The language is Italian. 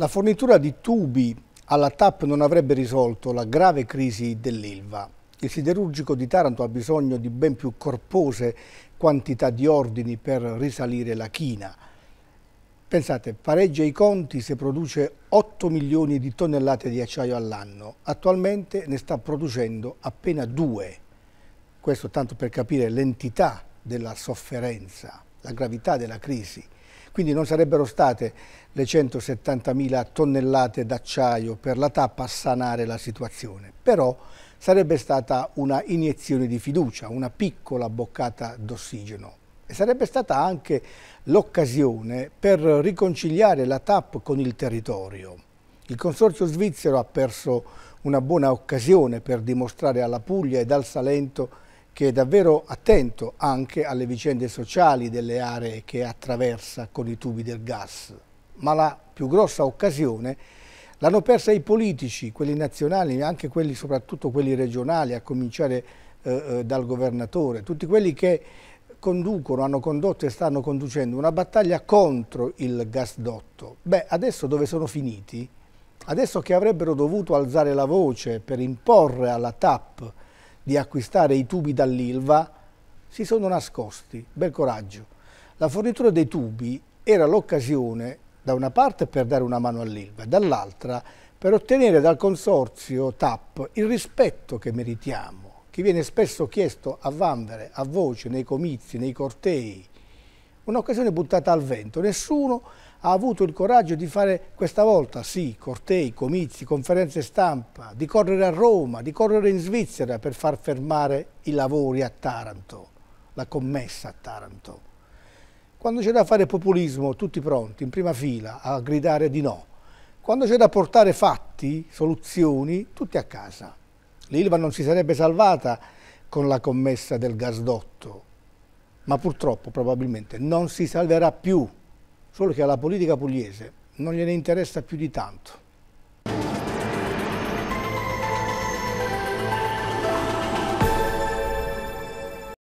La fornitura di tubi alla TAP non avrebbe risolto la grave crisi dell'Ilva. Il siderurgico di Taranto ha bisogno di ben più corpose quantità di ordini per risalire la china. Pensate, pareggia i conti se produce 8 milioni di tonnellate di acciaio all'anno. Attualmente ne sta producendo appena 2. Questo tanto per capire l'entità della sofferenza la gravità della crisi. Quindi non sarebbero state le 170.000 tonnellate d'acciaio per la tappa a sanare la situazione, però sarebbe stata una iniezione di fiducia, una piccola boccata d'ossigeno. E sarebbe stata anche l'occasione per riconciliare la TAP con il territorio. Il consorzio svizzero ha perso una buona occasione per dimostrare alla Puglia e al Salento che è davvero attento anche alle vicende sociali delle aree che attraversa con i tubi del gas. Ma la più grossa occasione l'hanno persa i politici, quelli nazionali, anche quelli, soprattutto quelli regionali, a cominciare eh, eh dal governatore, tutti quelli che conducono, hanno condotto e stanno conducendo una battaglia contro il gasdotto. Beh, adesso dove sono finiti? Adesso che avrebbero dovuto alzare la voce per imporre alla TAP di acquistare i tubi dall'Ilva si sono nascosti. Bel coraggio. La fornitura dei tubi era l'occasione da una parte per dare una mano all'Ilva, dall'altra per ottenere dal consorzio TAP il rispetto che meritiamo, che viene spesso chiesto a vanvere, a voce, nei comizi, nei cortei, un'occasione buttata al vento. Nessuno ha avuto il coraggio di fare questa volta, sì, cortei, comizi, conferenze stampa, di correre a Roma, di correre in Svizzera per far fermare i lavori a Taranto, la commessa a Taranto. Quando c'è da fare populismo, tutti pronti, in prima fila, a gridare di no. Quando c'è da portare fatti, soluzioni, tutti a casa. L'Ilva non si sarebbe salvata con la commessa del gasdotto, ma purtroppo probabilmente non si salverà più, solo che alla politica pugliese non gliene interessa più di tanto.